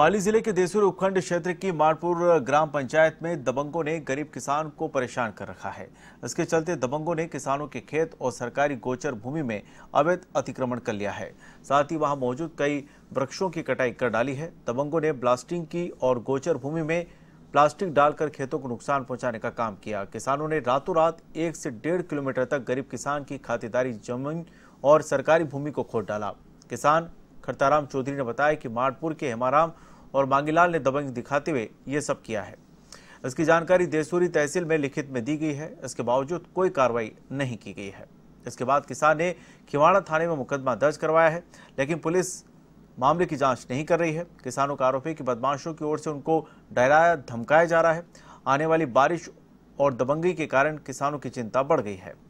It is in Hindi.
पाली जिले के देसूर उपखंड क्षेत्र की मारपुर ग्राम पंचायत में दबंगों ने गरीब किसान को परेशान कर रखा है इसके चलते दबंगों ने किसानों के खेत और सरकारी गोचर भूमि में अवैध अतिक्रमण कर लिया है साथ ही वहां मौजूद कई वृक्षों की कटाई कर डाली है दबंगों ने ब्लास्टिंग की और गोचर भूमि में प्लास्टिक डालकर खेतों को नुकसान पहुंचाने का काम किया किसानों ने रातों रात एक से डेढ़ किलोमीटर तक गरीब किसान की खातेदारी जमीन और सरकारी भूमि को खोद डाला किसान खरताराम चौधरी ने बताया कि मारपुर के हेमाराम और मांगीलाल ने दबंग दिखाते हुए ये सब किया है इसकी जानकारी देसूरी तहसील में लिखित में दी गई है इसके बावजूद कोई कार्रवाई नहीं की गई है इसके बाद किसान ने खिवाड़ा थाने में मुकदमा दर्ज करवाया है लेकिन पुलिस मामले की जांच नहीं कर रही है किसानों का आरोप है कि बदमाशों की ओर से उनको डराया धमकाया जा रहा है आने वाली बारिश और दबंगी के कारण किसानों की चिंता बढ़ गई है